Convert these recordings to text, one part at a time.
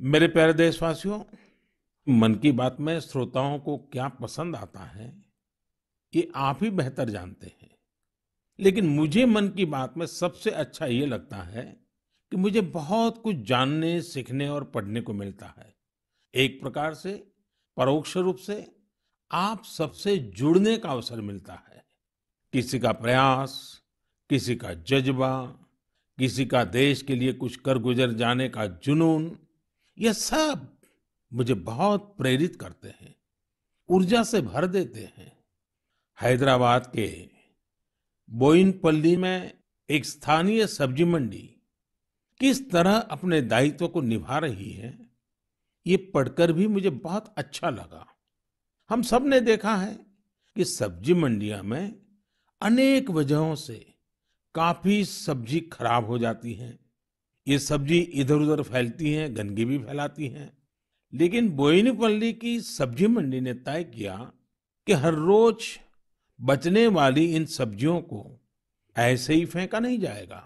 मेरे प्यारे देशवासियों मन की बात में श्रोताओं को क्या पसंद आता है ये आप ही बेहतर जानते हैं लेकिन मुझे मन की बात में सबसे अच्छा ये लगता है कि मुझे बहुत कुछ जानने सीखने और पढ़ने को मिलता है एक प्रकार से परोक्ष रूप से आप सबसे जुड़ने का अवसर मिलता है किसी का प्रयास किसी का जज्बा किसी का देश के लिए कुछ कर गुजर जाने का जुनून ये सब मुझे बहुत प्रेरित करते हैं ऊर्जा से भर देते हैं हैदराबाद के बोइनपल्ली में एक स्थानीय सब्जी मंडी किस तरह अपने दायित्व को निभा रही है ये पढ़कर भी मुझे बहुत अच्छा लगा हम सब ने देखा है कि सब्जी मंडिया में अनेक वजहों से काफी सब्जी खराब हो जाती हैं ये सब्जी इधर उधर फैलती हैं गंदगी भी फैलाती हैं लेकिन बोइनपल्ली की सब्जी मंडी ने तय किया कि हर रोज बचने वाली इन सब्जियों को ऐसे ही फेंका नहीं जाएगा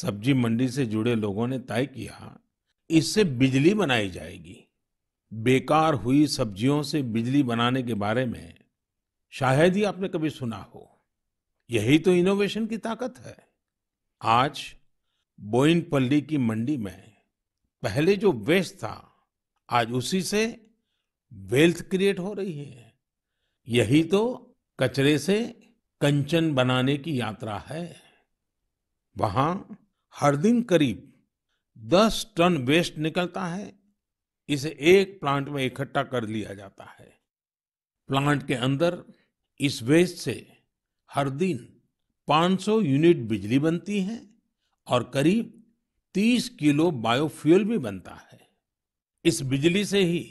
सब्जी मंडी से जुड़े लोगों ने तय किया इससे बिजली बनाई जाएगी बेकार हुई सब्जियों से बिजली बनाने के बारे में शायद ही आपने कभी सुना हो यही तो इनोवेशन की ताकत है आज बोइनपल्ली की मंडी में पहले जो वेस्ट था आज उसी से वेल्थ क्रिएट हो रही है यही तो कचरे से कंचन बनाने की यात्रा है वहां हर दिन करीब 10 टन वेस्ट निकलता है इसे एक प्लांट में इकट्ठा कर लिया जाता है प्लांट के अंदर इस वेस्ट से हर दिन 500 यूनिट बिजली बनती है और करीब 30 किलो बायोफ्यूल भी बनता है इस बिजली से ही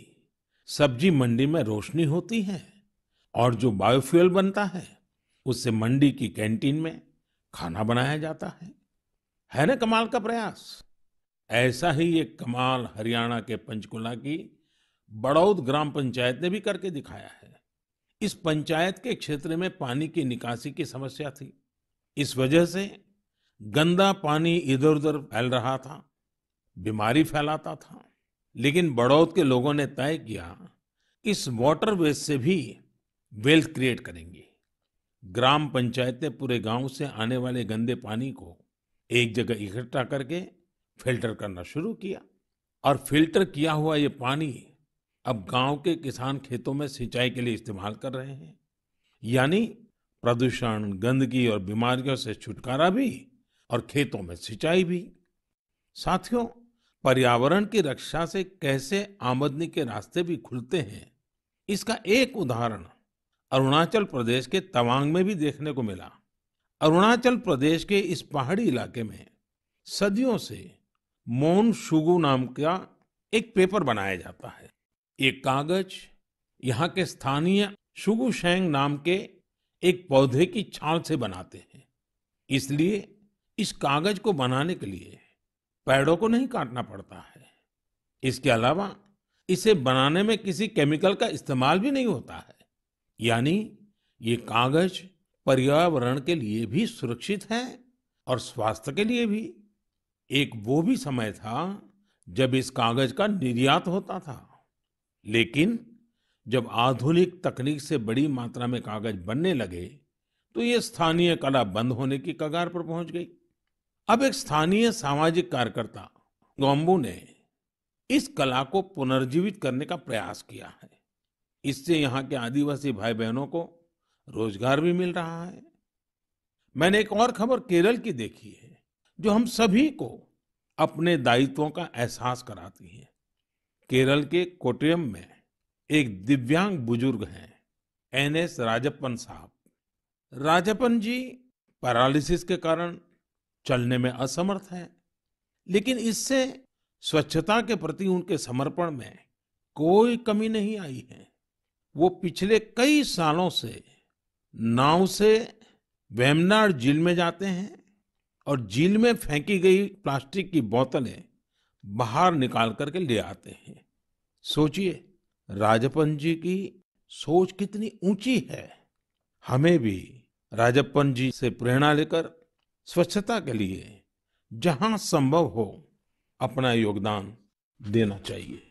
सब्जी मंडी में रोशनी होती है और जो बायोफ्यूल बनता है उससे मंडी की कैंटीन में खाना बनाया जाता है है ना कमाल का प्रयास ऐसा ही एक कमाल हरियाणा के पंचकुला की बड़ौद ग्राम पंचायत ने भी करके दिखाया है इस पंचायत के क्षेत्र में पानी की निकासी की समस्या थी इस वजह से गंदा पानी इधर उधर फैल रहा था बीमारी फैलाता था लेकिन बड़ौद के लोगों ने तय किया इस वाटर वेस्ट से भी वेल्थ क्रिएट करेंगे ग्राम पंचायतें पूरे गांव से आने वाले गंदे पानी को एक जगह इकट्ठा करके फिल्टर करना शुरू किया और फिल्टर किया हुआ ये पानी अब गांव के किसान खेतों में सिंचाई के लिए इस्तेमाल कर रहे हैं यानी प्रदूषण गंदगी और बीमारियों से छुटकारा भी और खेतों में सिंचाई भी साथियों पर्यावरण की रक्षा से कैसे आमदनी के रास्ते भी खुलते हैं इसका एक उदाहरण अरुणाचल प्रदेश के तवांग में भी देखने को मिला अरुणाचल प्रदेश के इस पहाड़ी इलाके में सदियों से मोन शुगु नाम का एक पेपर बनाया जाता है ये कागज यहाँ के स्थानीय शुगु शेंग नाम के एक पौधे की छाल से बनाते हैं इसलिए इस कागज को बनाने के लिए पेड़ों को नहीं काटना पड़ता है इसके अलावा इसे बनाने में किसी केमिकल का इस्तेमाल भी नहीं होता है यानी ये कागज पर्यावरण के लिए भी सुरक्षित है और स्वास्थ्य के लिए भी एक वो भी समय था जब इस कागज का निर्यात होता था लेकिन जब आधुनिक तकनीक से बड़ी मात्रा में कागज बनने लगे तो ये स्थानीय कला बंद होने की कगार पर पहुंच गई अब एक स्थानीय सामाजिक कार्यकर्ता गोम्बू ने इस कला को पुनर्जीवित करने का प्रयास किया है इससे यहाँ के आदिवासी भाई बहनों को रोजगार भी मिल रहा है मैंने एक और खबर केरल की देखी है जो हम सभी को अपने दायित्वों का एहसास कराती है केरल के कोटियम में एक दिव्यांग बुजुर्ग हैं एन एस राजप्पन साहब राजप्पन जी पैरालिसिस के कारण चलने में असमर्थ हैं लेकिन इससे स्वच्छता के प्रति उनके समर्पण में कोई कमी नहीं आई है वो पिछले कई सालों से नाव से वेमनाड झील में जाते हैं और झील में फेंकी गई प्लास्टिक की बोतलें बाहर निकाल करके ले आते हैं सोचिए राजपन जी की सोच कितनी ऊंची है हमें भी राजपन जी से प्रेरणा लेकर स्वच्छता के लिए जहां संभव हो अपना योगदान देना चाहिए